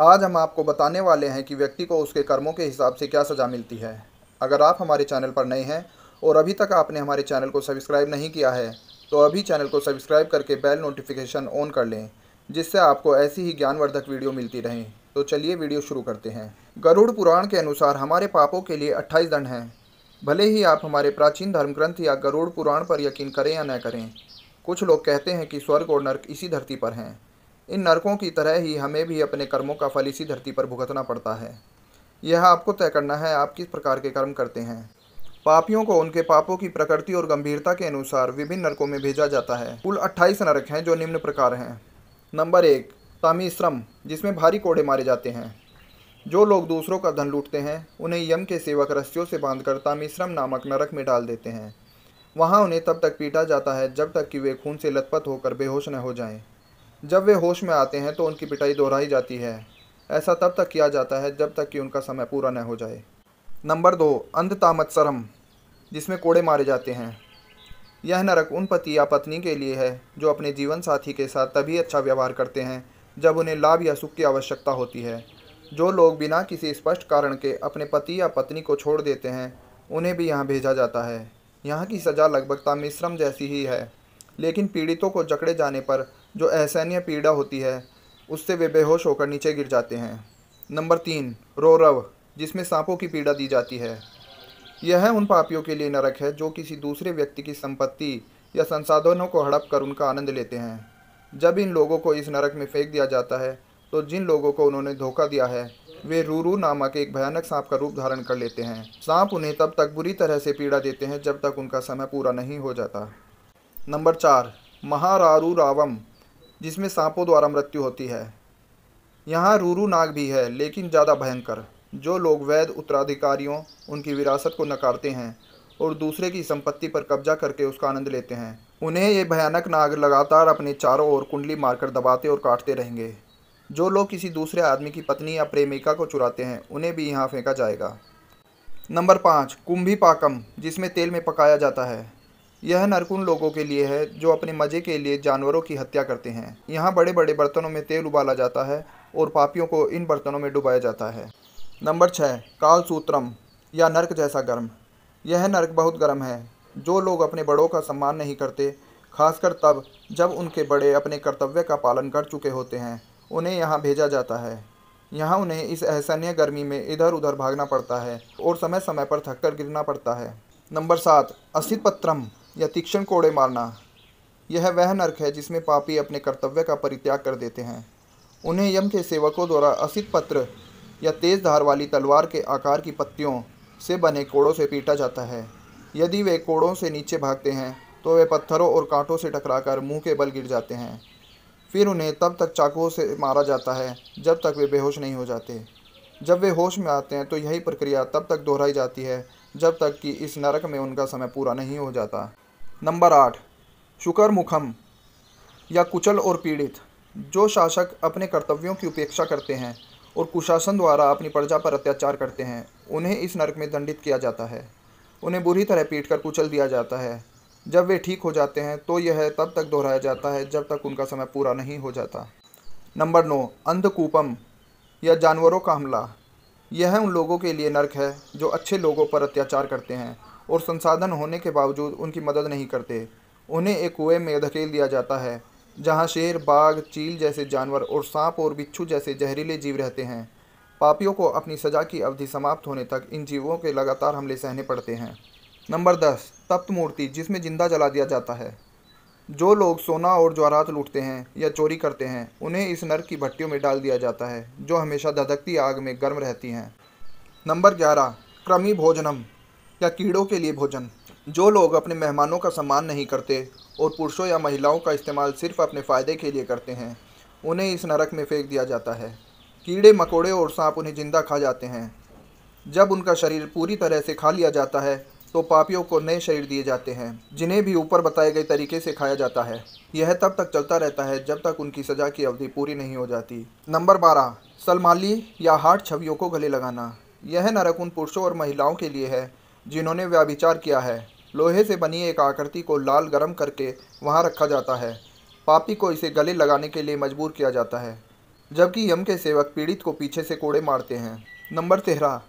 आज हम आपको बताने वाले हैं कि व्यक्ति को उसके कर्मों के हिसाब से क्या सज़ा मिलती है अगर आप हमारे चैनल पर नए हैं और अभी तक आपने हमारे चैनल को सब्सक्राइब नहीं किया है तो अभी चैनल को सब्सक्राइब करके बेल नोटिफिकेशन ऑन कर लें जिससे आपको ऐसी ही ज्ञानवर्धक वीडियो मिलती रहें तो चलिए वीडियो शुरू करते हैं गरुड़ पुराण के अनुसार हमारे पापों के लिए अट्ठाईस दंड हैं भले ही आप हमारे प्राचीन धर्म ग्रंथ या गरुड़ पुराण पर यकीन करें या न करें कुछ लोग कहते हैं कि स्वर्ग और नर्क इसी धरती पर हैं इन नरकों की तरह ही हमें भी अपने कर्मों का फल इसी धरती पर भुगतना पड़ता है यह आपको तय करना है आप किस प्रकार के कर्म करते हैं पापियों को उनके पापों की प्रकृति और गंभीरता के अनुसार विभिन्न नरकों में भेजा जाता है कुल अट्ठाईस नरक हैं जो निम्न प्रकार हैं नंबर एक तामी श्रम जिसमें भारी कोड़े मारे जाते हैं जो लोग दूसरों का धन लूटते हैं उन्हें यम के सेवक रस्सियों से बांधकर तामिश्रम नामक नरक में डाल देते हैं वहाँ उन्हें तब तक पीटा जाता है जब तक कि वे खून से लथपथ होकर बेहोश न हो जाएं। जब वे होश में आते हैं तो उनकी पिटाई दोहराई जाती है ऐसा तब तक किया जाता है जब तक कि उनका समय पूरा न हो जाए नंबर दो अंधतामत्सरम जिसमें कोड़े मारे जाते हैं यह नरक उन पति या पत्नी के लिए है जो अपने जीवन साथी के साथ तभी अच्छा व्यवहार करते हैं जब उन्हें लाभ या सुख की आवश्यकता होती है जो लोग बिना किसी स्पष्ट कारण के अपने पति या पत्नी को छोड़ देते हैं उन्हें भी यहाँ भेजा जाता है यहाँ की सज़ा लगभग तामिश्रम जैसी ही है लेकिन पीड़ितों को जकड़े जाने पर जो असहनीय पीड़ा होती है उससे वे बेहोश होकर नीचे गिर जाते हैं नंबर तीन रोरव जिसमें सांपों की पीड़ा दी जाती है यह उन पापियों के लिए नरक है जो किसी दूसरे व्यक्ति की संपत्ति या संसाधनों को हड़प कर उनका आनंद लेते हैं जब इन लोगों को इस नरक में फेंक दिया जाता है तो जिन लोगों को उन्होंने धोखा दिया है वे रूरू नामक एक भयानक सांप का रूप धारण कर लेते हैं सांप उन्हें तब तक बुरी तरह से पीड़ा देते हैं जब तक उनका समय पूरा नहीं हो जाता नंबर चार महारारू रावम जिसमें सांपों द्वारा मृत्यु होती है यहाँ रूरू नाग भी है लेकिन ज़्यादा भयंकर जो लोग वैध उत्तराधिकारियों उनकी विरासत को नकारते हैं और दूसरे की संपत्ति पर कब्जा करके उसका आनंद लेते हैं उन्हें ये भयानक नाग लगातार अपने चारों ओर कुंडली मारकर दबाते और काटते रहेंगे जो लोग किसी दूसरे आदमी की पत्नी या प्रेमिका को चुराते हैं उन्हें भी यहाँ फेंका जाएगा नंबर पाँच कुंभी पाकम जिसमें तेल में पकाया जाता है यह नर्क उन लोगों के लिए है जो अपने मजे के लिए जानवरों की हत्या करते हैं यहाँ बड़े बड़े बर्तनों में तेल उबाला जाता है और पापियों को इन बर्तनों में डुबाया जाता है नंबर छः कालसूत्रम या नर्क जैसा गर्म यह नर्क बहुत गर्म है जो लोग अपने बड़ों का सम्मान नहीं करते खासकर तब जब उनके बड़े अपने कर्तव्य का पालन कर चुके होते हैं उन्हें यहाँ भेजा जाता है यहाँ उन्हें इस असहनीय गर्मी में इधर उधर भागना पड़ता है और समय समय पर थककर गिरना पड़ता है नंबर सात असित पत्रम या तीक्ष्ण कोड़े मारना यह वह नरक है जिसमें पापी अपने कर्तव्य का परित्याग कर देते हैं उन्हें यम के सेवकों द्वारा असित पत्र या तेज़ धार वाली तलवार के आकार की पत्तियों से बने कोड़ों से पीटा जाता है यदि वे कोड़ों से नीचे भागते हैं तो वे पत्थरों और कांटों से टकराकर मुंह के बल गिर जाते हैं फिर उन्हें तब तक चाकुओं से मारा जाता है जब तक वे बेहोश नहीं हो जाते जब वे होश में आते हैं तो यही प्रक्रिया तब तक दोहराई जाती है जब तक कि इस नरक में उनका समय पूरा नहीं हो जाता नंबर आठ मुखम या कुचल और पीड़ित जो शासक अपने कर्तव्यों की उपेक्षा करते हैं और कुशासन द्वारा अपनी प्रजा पर अत्याचार करते हैं उन्हें इस नरक में दंडित किया जाता है उन्हें बुरी तरह पीट कर कुचल दिया जाता है जब वे ठीक हो जाते हैं तो यह तब तक दोहराया जाता है जब तक उनका समय पूरा नहीं हो जाता नंबर नौ अंधकूपम या जानवरों का हमला यह उन लोगों के लिए नर्क है जो अच्छे लोगों पर अत्याचार करते हैं और संसाधन होने के बावजूद उनकी मदद नहीं करते उन्हें एक कुएं में धकेल दिया जाता है जहाँ शेर बाघ चील जैसे जानवर और सांप और बिच्छू जैसे जहरीले जीव रहते हैं पापियों को अपनी सज़ा की अवधि समाप्त होने तक इन जीवों के लगातार हमले सहने पड़ते हैं नंबर दस तप्त मूर्ति जिसमें जिंदा जला दिया जाता है जो लोग सोना और ज्वारात लूटते हैं या चोरी करते हैं उन्हें इस नर की भट्टियों में डाल दिया जाता है जो हमेशा धधकती आग में गर्म रहती हैं नंबर ग्यारह क्रमी भोजनम या कीड़ों के लिए भोजन जो लोग अपने मेहमानों का सम्मान नहीं करते और पुरुषों या महिलाओं का इस्तेमाल सिर्फ अपने फ़ायदे के लिए करते हैं उन्हें इस नरक में फेंक दिया जाता है कीड़े मकोड़े और सांप उन्हें ज़िंदा खा जाते हैं जब उनका शरीर पूरी तरह से खा लिया जाता है तो पापियों को नए शरीर दिए जाते हैं जिन्हें भी ऊपर बताए गए तरीके से खाया जाता है यह तब तक चलता रहता है जब तक उनकी सज़ा की अवधि पूरी नहीं हो जाती नंबर बारह सलमाली या हार्ट छवियों को गले लगाना यह नरक उन पुरुषों और महिलाओं के लिए है जिन्होंने व्याभिचार किया है लोहे से बनी एक आकृति को लाल गरम करके वहाँ रखा जाता है पापी को इसे गले लगाने के लिए मजबूर किया जाता है जबकि यम के सेवक पीड़ित को पीछे से कोड़े मारते हैं नंबर तेरह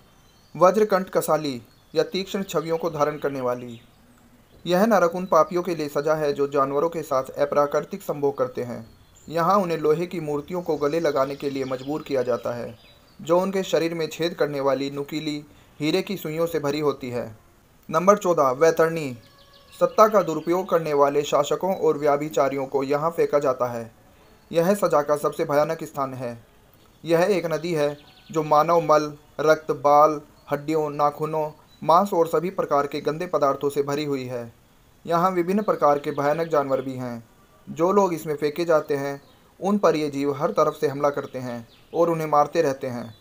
वज्रकंठ कसाली या तीक्ष्ण छवियों को धारण करने वाली यह नरक उन पापियों के लिए सजा है जो जानवरों के साथ अप्राकृतिक संभोग करते हैं यहाँ उन्हें लोहे की मूर्तियों को गले लगाने के लिए मजबूर किया जाता है जो उनके शरीर में छेद करने वाली नुकीली हीरे की सुइयों से भरी होती है नंबर चौदह वैतरणी सत्ता का दुरुपयोग करने वाले शासकों और व्याभिचारियों को यहाँ फेंका जाता है यह सजा का सबसे भयानक स्थान है यह एक नदी है जो मानव मल रक्त बाल हड्डियों नाखूनों मांस और सभी प्रकार के गंदे पदार्थों से भरी हुई है यहाँ विभिन्न प्रकार के भयानक जानवर भी हैं जो लोग इसमें फेंके जाते हैं उन पर ये जीव हर तरफ से हमला करते हैं और उन्हें मारते रहते हैं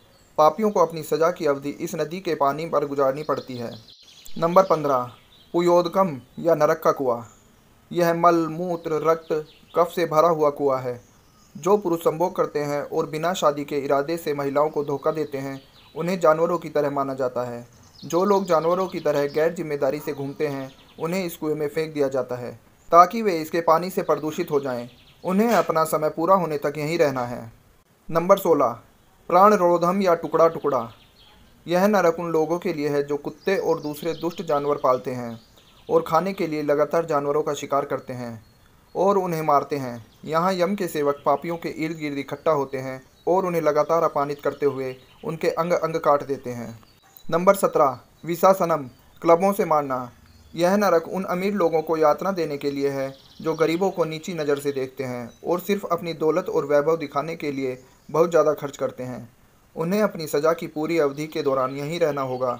पापियों को अपनी सज़ा की अवधि इस नदी के पानी पर गुजारनी पड़ती है नंबर पंद्रह पुयोदकम या नरक का कुआ यह मल मूत्र रक्त कफ से भरा हुआ कुआ है जो पुरुष संभोग करते हैं और बिना शादी के इरादे से महिलाओं को धोखा देते हैं उन्हें जानवरों की तरह माना जाता है जो लोग जानवरों की तरह गैर जिम्मेदारी से घूमते हैं उन्हें इस कुएं में फेंक दिया जाता है ताकि वे इसके पानी से प्रदूषित हो जाएं। उन्हें अपना समय पूरा होने तक यहीं रहना है नंबर सोलह प्राण रोधम या टुकड़ा टुकड़ा यह नरक उन लोगों के लिए है जो कुत्ते और दूसरे दुष्ट जानवर पालते हैं और खाने के लिए लगातार जानवरों का शिकार करते हैं और उन्हें मारते हैं यहाँ यम के सेवक पापियों के इर्द गिर्द इकट्ठा होते हैं और उन्हें लगातार अपानित करते हुए उनके अंग अंग काट देते हैं नंबर सत्रह विशासनम क्लबों से मारना यह नरक उन अमीर लोगों को यातना देने के लिए है जो गरीबों को नीची नज़र से देखते हैं और सिर्फ अपनी दौलत और वैभव दिखाने के लिए बहुत ज़्यादा खर्च करते हैं उन्हें अपनी सज़ा की पूरी अवधि के दौरान यहीं रहना होगा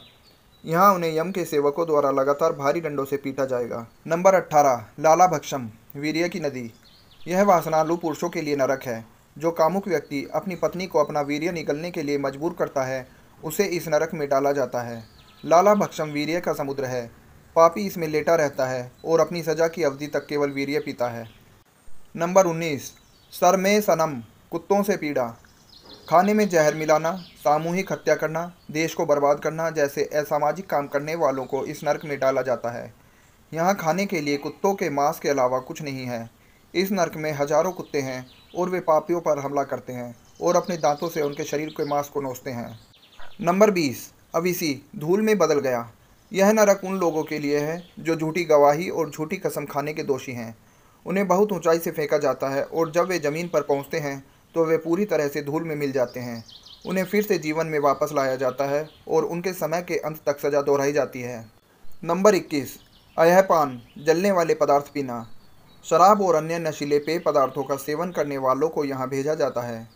यहाँ उन्हें यम के सेवकों द्वारा लगातार भारी डंडों से पीटा जाएगा नंबर अट्ठारह लाला भक्षम वीर्य की नदी यह वासनालु पुरुषों के लिए नरक है जो कामुक व्यक्ति अपनी पत्नी को अपना वीर्य निकलने के लिए मजबूर करता है उसे इस नरक में डाला जाता है लाला भक्षम वीर्य का समुद्र है पापी इसमें लेटा रहता है और अपनी सज़ा की अवधि तक केवल वीर्य पीता है नंबर उन्नीस सरमे सनम कुत्तों से पीड़ा खाने में जहर मिलाना सामूहिक हत्या करना देश को बर्बाद करना जैसे असामाजिक काम करने वालों को इस नरक में डाला जाता है यहाँ खाने के लिए कुत्तों के मांस के अलावा कुछ नहीं है इस नरक में हजारों कुत्ते हैं और वे पापियों पर हमला करते हैं और अपने दांतों से उनके शरीर के मांस को नोचते हैं नंबर बीस अविसी धूल में बदल गया यह नरक उन लोगों के लिए है जो झूठी गवाही और झूठी कसम खाने के दोषी हैं उन्हें बहुत ऊंचाई से फेंका जाता है और जब वे ज़मीन पर पहुंचते हैं तो वे पूरी तरह से धूल में मिल जाते हैं उन्हें फिर से जीवन में वापस लाया जाता है और उनके समय के अंत तक सज़ा दोहराई जाती है नंबर 21 अयहपान जलने वाले पदार्थ पीना शराब और अन्य नशीले पेय पदार्थों का सेवन करने वालों को यहाँ भेजा जाता है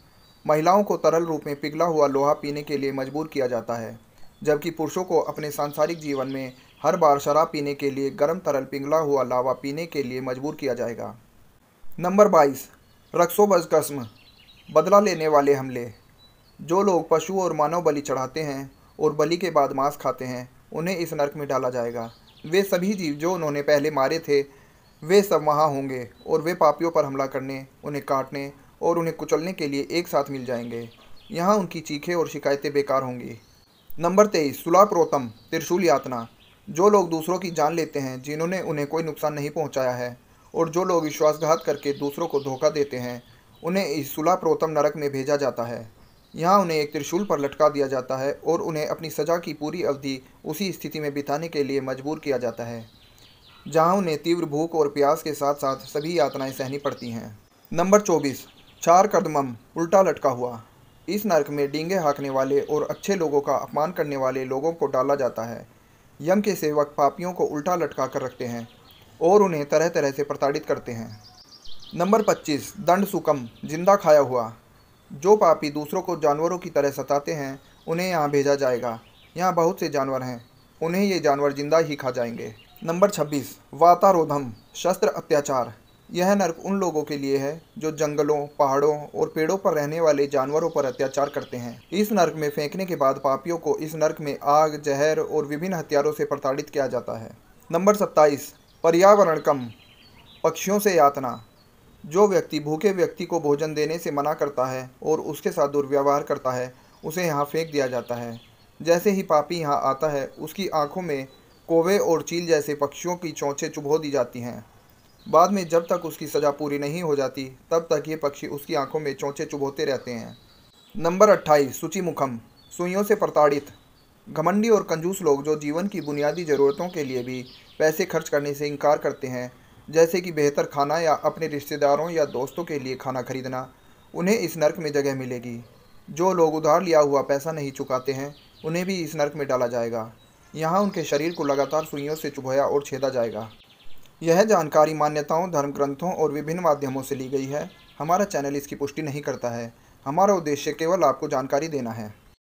महिलाओं को तरल रूप में पिघला हुआ लोहा पीने के लिए मजबूर किया जाता है जबकि पुरुषों को अपने सांसारिक जीवन में हर बार शराब पीने के लिए गर्म तरल पिघला हुआ लावा पीने के लिए मजबूर किया जाएगा नंबर बाईस रक्सोबज कस्म बदला लेने वाले हमले जो लोग पशु और मानव बलि चढ़ाते हैं और बलि के बाद मांस खाते हैं उन्हें इस नरक में डाला जाएगा वे सभी जीव जो उन्होंने पहले मारे थे वे सब वहाँ होंगे और वे पापियों पर हमला करने उन्हें काटने और उन्हें कुचलने के लिए एक साथ मिल जाएंगे यहाँ उनकी चीखें और शिकायतें बेकार होंगी नंबर तेईस सुलाप्रोतम त्रिशूल यातना जो लोग दूसरों की जान लेते हैं जिन्होंने उन्हें कोई नुकसान नहीं पहुँचाया है और जो लोग विश्वासघात करके दूसरों को धोखा देते हैं उन्हें इस सुला प्रोतम नरक में भेजा जाता है यहाँ उन्हें एक त्रिशूल पर लटका दिया जाता है और उन्हें अपनी सज़ा की पूरी अवधि उसी स्थिति में बिताने के लिए मजबूर किया जाता है जहाँ उन्हें तीव्र भूख और प्यास के साथ साथ सभी यातनाएं सहनी पड़ती हैं नंबर चौबीस चार कदमम उल्टा लटका हुआ इस नरक में डींगे हाँकने वाले और अच्छे लोगों का अपमान करने वाले लोगों को डाला जाता है यम के सेवक पापियों को उल्टा लटका कर रखते हैं और उन्हें तरह तरह से प्रताड़ित करते हैं नंबर 25 दंड सुकम जिंदा खाया हुआ जो पापी दूसरों को जानवरों की तरह सताते हैं उन्हें यहाँ भेजा जाएगा यहाँ बहुत से जानवर हैं उन्हें ये जानवर जिंदा ही खा जाएंगे नंबर 26 वातारोधम शस्त्र अत्याचार यह नर्क उन लोगों के लिए है जो जंगलों पहाड़ों और पेड़ों पर रहने वाले जानवरों पर अत्याचार करते हैं इस नर्क में फेंकने के बाद पापियों को इस नर्क में आग जहर और विभिन्न हथियारों से प्रताड़ित किया जाता है नंबर 27 पर्यावरण कम पक्षियों से यातना जो व्यक्ति भूखे व्यक्ति को भोजन देने से मना करता है और उसके साथ दुर्व्यवहार करता है उसे यहाँ फेंक दिया जाता है जैसे ही पापी यहाँ आता है उसकी आंखों में कोवे और चील जैसे पक्षियों की चौंछे चुभो दी जाती हैं बाद में जब तक उसकी सज़ा पूरी नहीं हो जाती तब तक ये पक्षी उसकी आंखों में चोंचें चुभोते रहते हैं नंबर अट्ठाईस सूची मुखम सुइयों से प्रताड़ित घमंडी और कंजूस लोग जो जीवन की बुनियादी ज़रूरतों के लिए भी पैसे खर्च करने से इनकार करते हैं जैसे कि बेहतर खाना या अपने रिश्तेदारों या दोस्तों के लिए खाना खरीदना उन्हें इस नर्क में जगह मिलेगी जो लोग उधार लिया हुआ पैसा नहीं चुकाते हैं उन्हें भी इस नर्क में डाला जाएगा यहाँ उनके शरीर को लगातार सुइयों से चुभया और छेदा जाएगा यह जानकारी मान्यताओं धर्म ग्रंथों और विभिन्न माध्यमों से ली गई है हमारा चैनल इसकी पुष्टि नहीं करता है हमारा उद्देश्य केवल आपको जानकारी देना है